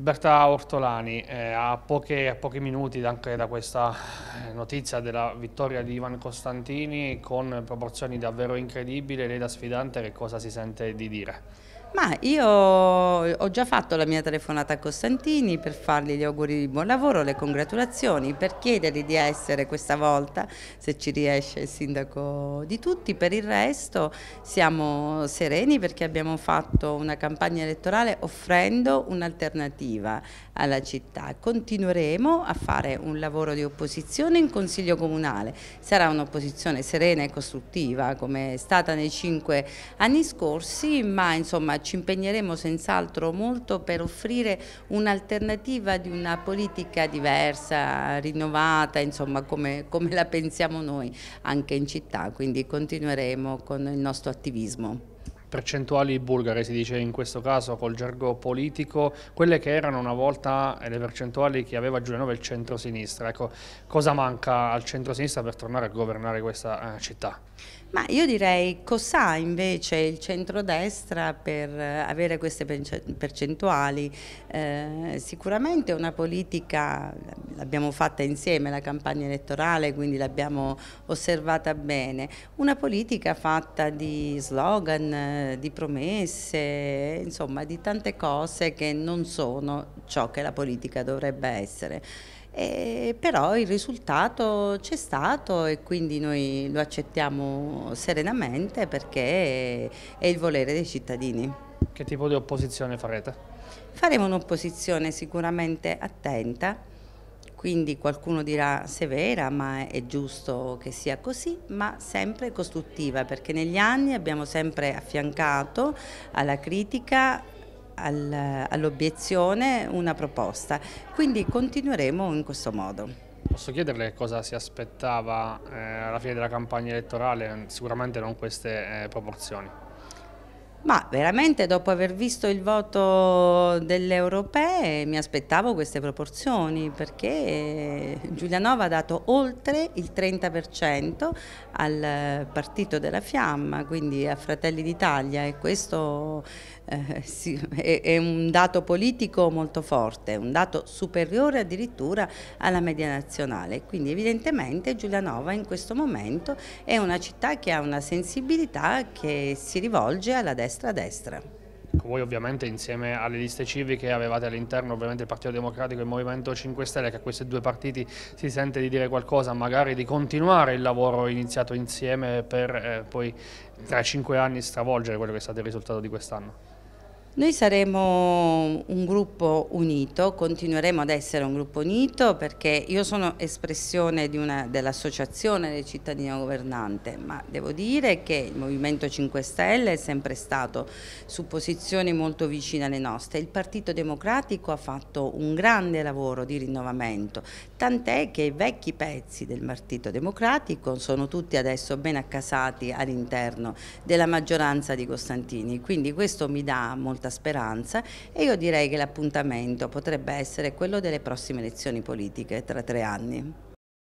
Berta Ortolani, eh, a, poche, a, pochi minuti anche da questa eh, notizia della vittoria di Ivan Costantini con proporzioni davvero incredibili, lei da sfidante che cosa si sente di dire? Ma io ho già fatto la mia telefonata a Costantini per fargli gli auguri di buon lavoro, le congratulazioni, per chiedergli di essere questa volta, se ci riesce, il sindaco di tutti. Per il resto siamo sereni perché abbiamo fatto una campagna elettorale offrendo un'alternativa alla città. Continueremo a fare un lavoro di opposizione in Consiglio Comunale. Sarà un'opposizione serena e costruttiva come è stata nei cinque anni scorsi, ma insomma ci impegneremo senz'altro molto per offrire un'alternativa di una politica diversa, rinnovata, insomma come, come la pensiamo noi anche in città, quindi continueremo con il nostro attivismo percentuali bulgare, si dice in questo caso col gergo politico, quelle che erano una volta eh, le percentuali che aveva Giulianova il centro-sinistra. Ecco, cosa manca al centro-sinistra per tornare a governare questa eh, città? Ma io direi cos'ha invece il centrodestra per eh, avere queste percentuali? Eh, sicuramente una politica, l'abbiamo fatta insieme la campagna elettorale, quindi l'abbiamo osservata bene, una politica fatta di slogan, eh, di promesse, insomma di tante cose che non sono ciò che la politica dovrebbe essere. E però il risultato c'è stato e quindi noi lo accettiamo serenamente perché è il volere dei cittadini. Che tipo di opposizione farete? Faremo un'opposizione sicuramente attenta, quindi qualcuno dirà severa, ma è giusto che sia così, ma sempre costruttiva, perché negli anni abbiamo sempre affiancato alla critica all'obiezione una proposta. Quindi continueremo in questo modo. Posso chiederle cosa si aspettava eh, alla fine della campagna elettorale? Sicuramente non queste eh, proporzioni. Ma veramente dopo aver visto il voto delle europee mi aspettavo queste proporzioni perché Giulianova ha dato oltre il 30% al partito della Fiamma, quindi a Fratelli d'Italia e questo eh, sì, è, è, un dato politico molto forte, un dato superiore addirittura alla media nazionale. Quindi evidentemente Giulianova in questo momento è una città che ha una sensibilità che si rivolge alla destra destra-destra. Voi ovviamente insieme alle liste civiche avevate all'interno ovviamente il Partito Democratico e il Movimento 5 Stelle che a questi due partiti si sente di dire qualcosa, magari di continuare il lavoro iniziato insieme per eh, poi tra cinque anni stravolgere quello che è stato il risultato di quest'anno. Noi saremo un gruppo unito, continueremo ad essere un gruppo unito perché io sono espressione dell'associazione del cittadino governante, ma devo dire che il Movimento 5 Stelle è sempre stato su posizioni molto vicine alle nostre. Il Partito Democratico ha fatto un grande lavoro di rinnovamento, tant'è che i vecchi pezzi del Partito Democratico sono tutti adesso ben accasati all'interno della maggioranza di Costantini, quindi questo mi dà molta questa speranza e io direi che l'appuntamento potrebbe essere quello delle prossime elezioni politiche tra tre anni.